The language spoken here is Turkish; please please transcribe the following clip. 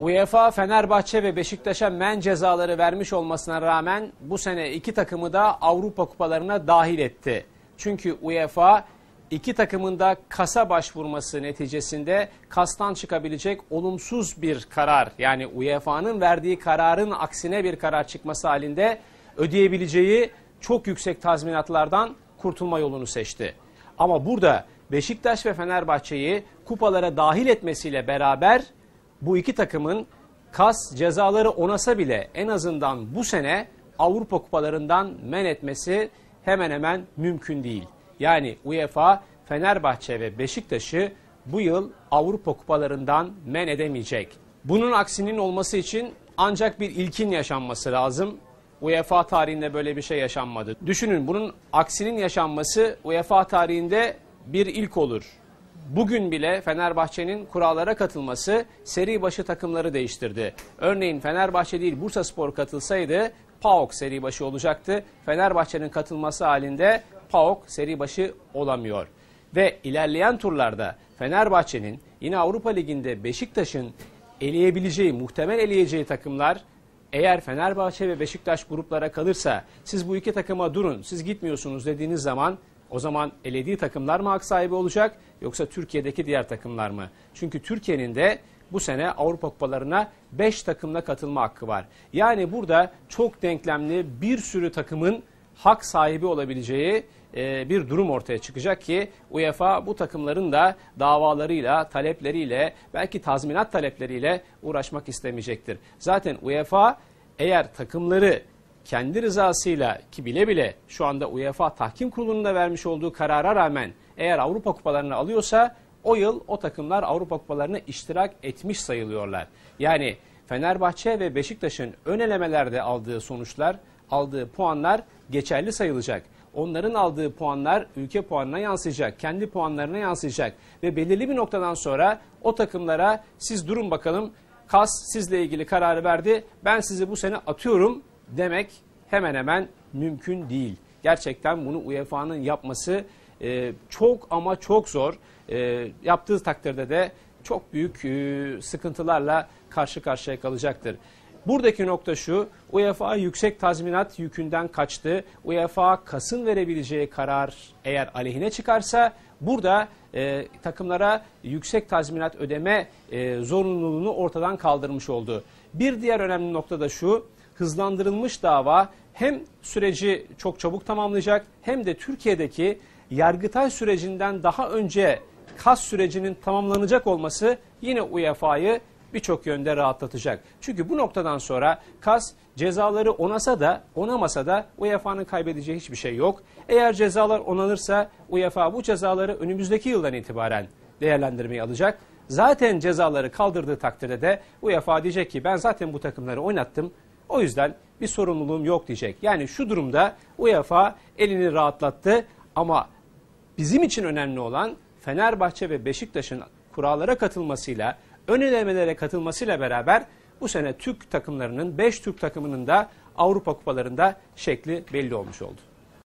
UEFA Fenerbahçe ve Beşiktaş'a men cezaları vermiş olmasına rağmen bu sene iki takımı da Avrupa kupalarına dahil etti. Çünkü UEFA iki takımın da kasa başvurması neticesinde kastan çıkabilecek olumsuz bir karar yani UEFA'nın verdiği kararın aksine bir karar çıkması halinde ödeyebileceği çok yüksek tazminatlardan kurtulma yolunu seçti. Ama burada Beşiktaş ve Fenerbahçe'yi kupalara dahil etmesiyle beraber bu iki takımın kas cezaları onasa bile en azından bu sene Avrupa kupalarından men etmesi hemen hemen mümkün değil. Yani UEFA Fenerbahçe ve Beşiktaş'ı bu yıl Avrupa kupalarından men edemeyecek. Bunun aksinin olması için ancak bir ilkin yaşanması lazım. UEFA tarihinde böyle bir şey yaşanmadı. Düşünün bunun aksinin yaşanması UEFA tarihinde bir ilk olur bugün bile Fenerbahçe'nin kurallara katılması seri başı takımları değiştirdi. Örneğin Fenerbahçe değil Bursa Spor katılsaydı PAOK seri başı olacaktı. Fenerbahçe'nin katılması halinde PAOK seri başı olamıyor. Ve ilerleyen turlarda Fenerbahçe'nin yine Avrupa Ligi'nde Beşiktaş'ın eleyebileceği, muhtemel eleyeceği takımlar eğer Fenerbahçe ve Beşiktaş gruplara kalırsa siz bu iki takıma durun, siz gitmiyorsunuz dediğiniz zaman o zaman elediği takımlar mı hak sahibi olacak yoksa Türkiye'deki diğer takımlar mı? Çünkü Türkiye'nin de bu sene Avrupa Kupalarına 5 takımla katılma hakkı var. Yani burada çok denklemli bir sürü takımın hak sahibi olabileceği e, bir durum ortaya çıkacak ki UEFA bu takımların da davalarıyla, talepleriyle, belki tazminat talepleriyle uğraşmak istemeyecektir. Zaten UEFA eğer takımları kendi rızasıyla ki bile bile şu anda UEFA Tahkim Kurulu'nun da vermiş olduğu karara rağmen eğer Avrupa Kupalarını alıyorsa o yıl o takımlar Avrupa Kupalarına iştirak etmiş sayılıyorlar. Yani Fenerbahçe ve Beşiktaş'ın ön elemelerde aldığı sonuçlar, aldığı puanlar geçerli sayılacak. Onların aldığı puanlar ülke puanına yansıyacak, kendi puanlarına yansıyacak ve belirli bir noktadan sonra o takımlara siz durun bakalım KAS sizle ilgili kararı verdi. Ben sizi bu sene atıyorum demek hemen hemen mümkün değil. Gerçekten bunu UEFA'nın yapması e, çok ama çok zor. E, yaptığı takdirde de çok büyük e, sıkıntılarla karşı karşıya kalacaktır. Buradaki nokta şu, UEFA yüksek tazminat yükünden kaçtı. UEFA kasın verebileceği karar eğer aleyhine çıkarsa burada e, takımlara yüksek tazminat ödeme e, zorunluluğunu ortadan kaldırmış oldu. Bir diğer önemli nokta da şu, hızlandırılmış dava hem süreci çok çabuk tamamlayacak hem de Türkiye'deki yargıtay sürecinden daha önce kas sürecinin tamamlanacak olması yine UEFA'yı birçok yönde rahatlatacak. Çünkü bu noktadan sonra KAS cezaları onasa da onamasa da UEFA'nın kaybedeceği hiçbir şey yok. Eğer cezalar onanırsa UEFA bu cezaları önümüzdeki yıldan itibaren değerlendirmeyi alacak. Zaten cezaları kaldırdığı takdirde de UEFA diyecek ki ben zaten bu takımları oynattım. O yüzden bir sorumluluğum yok diyecek. Yani şu durumda UEFA elini rahatlattı ama bizim için önemli olan Fenerbahçe ve Beşiktaş'ın kurallara katılmasıyla, ön elemelere katılmasıyla beraber bu sene Türk takımlarının, 5 Türk takımının da Avrupa kupalarında şekli belli olmuş oldu.